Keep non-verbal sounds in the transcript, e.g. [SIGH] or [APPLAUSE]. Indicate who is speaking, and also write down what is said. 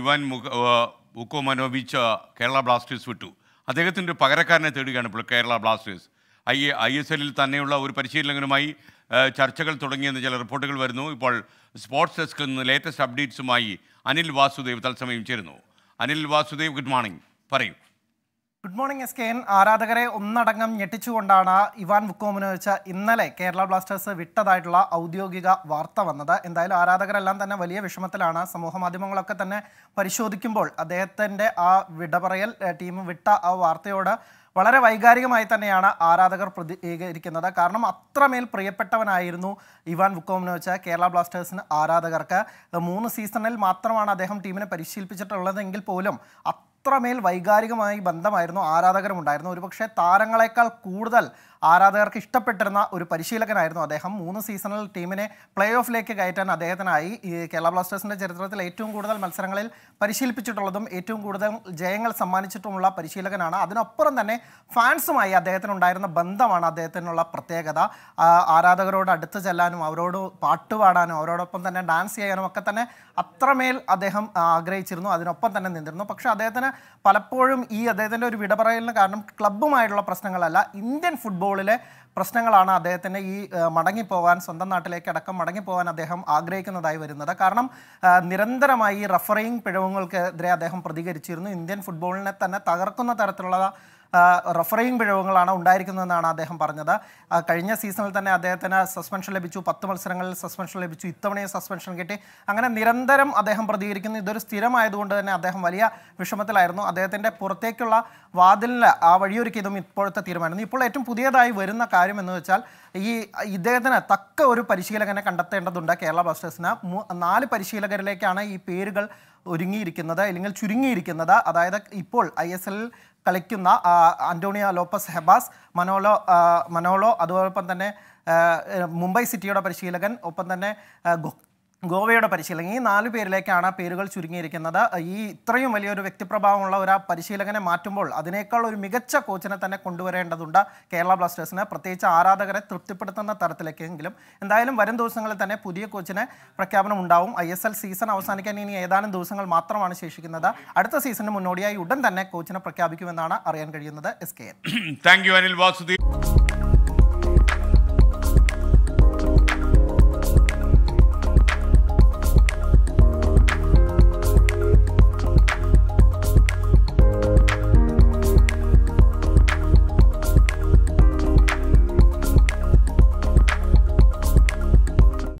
Speaker 1: Ivan Vukomanovic Kerala Blasters വിട്ടു അദ്ദേഹത്തിൻ്റെ ഒരു പകരക്കാരനെ തേടുകയാണ് ഇപ്പോൾ Kerala Blasters I I S എല്ലിൽ തന്നെയുള്ള ഒരു പരിശീലകനുമായി ചർച്ചകൾ തുടങ്ങിയെന്ന് ചില റിപ്പോർട്ടുകൾ വരുന്നു ഇപ്പോൾ സ്പോർട്സ് ഡെസ്കിൽ നിന്ന് ലേറ്റസ്റ്റ് അപ്ഡേറ്റ്സുമായി അനിൽ വാസുദേവ് തത്സമയം ചേരുന്നു അനിൽ വാസുദേവ് ഗുഡ് മോർണിംഗ് പറയൂ
Speaker 2: good morning S K N ആരാധകരെ ഒന്നടങ്കം ഞെട്ടിച്ചുകൊണ്ടാണ് ഇവാൻ വുക്കോമിനെ വെച്ച ഇന്നലെ കേരള ബ്ലാസ്റ്റേഴ്സ് വിട്ടതായിട്ടുള്ള ഔദ്യോഗിക വാർത്ത വന്നത് എന്തായാലും ആരാധകരെല്ലാം തന്നെ വലിയ വിഷമത്തിലാണ് സമൂഹ മാധ്യമങ്ങളൊക്കെ തന്നെ പരിശോധിക്കുമ്പോൾ അദ്ദേഹത്തിൻ്റെ ആ വിടപറയൽ ടീം വിട്ട ആ വാർത്തയോട് വളരെ വൈകാരികമായി തന്നെയാണ് ആരാധകർ പ്രതികരിക്കുന്നത് കാരണം അത്രമേൽ പ്രിയപ്പെട്ടവനായിരുന്നു ഇവാൻ വുക്കോമിനെ വെച്ച കേരള ബ്ലാസ്റ്റേഴ്സിന് ആരാധകർക്ക് മൂന്ന് സീസണിൽ മാത്രമാണ് അദ്ദേഹം ടീമിനെ പരിശീലിപ്പിച്ചിട്ടുള്ളതെങ്കിൽ പോലും അത്രമേൽ വൈകാരികമായി ബന്ധമായിരുന്നു ആരാധകരുമുണ്ടായിരുന്നു ഒരുപക്ഷെ താരങ്ങളെക്കാൾ കൂടുതൽ ആരാധകർക്ക് ഇഷ്ടപ്പെട്ടിരുന്ന ഒരു പരിശീലകനായിരുന്നു അദ്ദേഹം മൂന്ന് സീസണിൽ ടീമിനെ പ്ലേ ഓഫിലേക്ക് കയറ്റാൻ അദ്ദേഹത്തിനായി ഈ കേരള ബ്ലാസ്റ്റേഴ്സിൻ്റെ ചരിത്രത്തിൽ ഏറ്റവും കൂടുതൽ മത്സരങ്ങളിൽ പരിശീലിപ്പിച്ചിട്ടുള്ളതും ഏറ്റവും കൂടുതൽ ജയങ്ങൾ സമ്മാനിച്ചിട്ടുമുള്ള പരിശീലകനാണ് അതിനപ്പുറം തന്നെ ഫാൻസുമായി അദ്ദേഹത്തിനുണ്ടായിരുന്ന ബന്ധമാണ് അദ്ദേഹത്തിനുള്ള പ്രത്യേകത ആരാധകരോട് അടുത്ത് ചെല്ലാനും അവരോട് പാട്ടുപാടാനും അവരോടൊപ്പം തന്നെ ഡാൻസ് ചെയ്യാനും ഒക്കെ തന്നെ അത്രമേൽ അദ്ദേഹം ആഗ്രഹിച്ചിരുന്നു അതിനൊപ്പം തന്നെ നിന്നിരുന്നു പക്ഷേ അദ്ദേഹത്തിന് പലപ്പോഴും ഈ അദ്ദേഹത്തിൻ്റെ ഒരു വിടപറയലിന് കാരണം ക്ലബ്ബുമായിട്ടുള്ള പ്രശ്നങ്ങളല്ല ഇന്ത്യൻ ഫുട്ബോൾ ഫുട്ബോളിലെ പ്രശ്നങ്ങളാണ് അദ്ദേഹത്തിന് ഈ മടങ്ങിപ്പോകാൻ സ്വന്തം നാട്ടിലേക്ക് അടക്കം മടങ്ങിപ്പോകാൻ അദ്ദേഹം ആഗ്രഹിക്കുന്നതായി വരുന്നത് കാരണം നിരന്തരമായി റഫറിങ് പിഴവുകൾക്കെതിരെ അദ്ദേഹം പ്രതികരിച്ചിരുന്നു ഇന്ത്യൻ ഫുട്ബോളിനെ തന്നെ തകർക്കുന്ന തരത്തിലുള്ള റഫറിങ് പിഴവുകളാണ് ഉണ്ടായിരിക്കുന്നതെന്നാണ് അദ്ദേഹം പറഞ്ഞത് കഴിഞ്ഞ സീസണിൽ തന്നെ അദ്ദേഹത്തിന് സസ്പെൻഷൻ ലഭിച്ചു പത്ത് മത്സരങ്ങളിൽ സസ്പെൻഷൻ ലഭിച്ചു ഇത്തവണയും സസ്പെൻഷൻ കിട്ടി അങ്ങനെ നിരന്തരം അദ്ദേഹം പ്രതികരിക്കുന്നു ഇതൊരു സ്ഥിരമായതുകൊണ്ട് തന്നെ അദ്ദേഹം വലിയ വിഷമത്തിലായിരുന്നു അദ്ദേഹത്തിൻ്റെ പുറത്തേക്കുള്ള വാതിലിന് ആ വഴിയൊരുക്കിയതും ഇപ്പോഴത്തെ തീരുമാനം ഇപ്പോൾ ഏറ്റവും പുതിയതായി വരുന്ന കാര്യം എന്ന് വെച്ചാൽ ഈ ഇദ്ദേഹത്തിന് തക്ക ഒരു പരിശീലകനെ കണ്ടെത്തേണ്ടതുണ്ട് കേരള ബ്ലാസ്റ്റേഴ്സിന് നാല് പരിശീലകരിലേക്കാണ് ഈ പേരുകൾ ഒരുങ്ങിയിരിക്കുന്നത് അല്ലെങ്കിൽ ചുരുങ്ങിയിരിക്കുന്നത് അതായത് ഇപ്പോൾ ഐ എസ് എൽ കളിക്കുന്ന Antonio Lopez Habas Manolo Manolo അതോടൊപ്പം തന്നെ മുംബൈ സിറ്റിയുടെ പരിശീലകൻ ഒപ്പം തന്നെ ഗോവയുടെ പരിശീലകൻ ഈ നാല് പേരിലേക്കാണ് പേരുകൾ ചുരുങ്ങിയിരിക്കുന്നത് ഈ ഇത്രയും വലിയൊരു വ്യക്തിപ്രഭാവമുള്ള ഒരു പരിശീലകനെ മാറ്റുമ്പോൾ അതിനേക്കാൾ ഒരു മികച്ച കോച്ചിനെ തന്നെ കൊണ്ടുവരേണ്ടതുണ്ട് കേരള ബ്ലാസ്റ്റേഴ്സിന് പ്രത്യേകിച്ച് ആരാധകരെ തൃപ്തിപ്പെടുത്തുന്ന തരത്തിലേക്കെങ്കിലും എന്തായാലും വരും ദിവസങ്ങളിൽ തന്നെ പുതിയ കോച്ചിന് പ്രഖ്യാപനം ഉണ്ടാവും ഐ എസ് എൽ സീസൺ അവസാനിക്കാൻ ഇനി ഏതാനും ദിവസങ്ങൾ മാത്രമാണ് ശേഷിക്കുന്നത് അടുത്ത സീസണിന് മുന്നോടിയായി ഉടൻ തന്നെ കോച്ചിനെ പ്രഖ്യാപിക്കുമെന്നാണ് അറിയാൻ കഴിയുന്നത് S K
Speaker 1: thank you [CLEARS THROAT] Anil Vasudev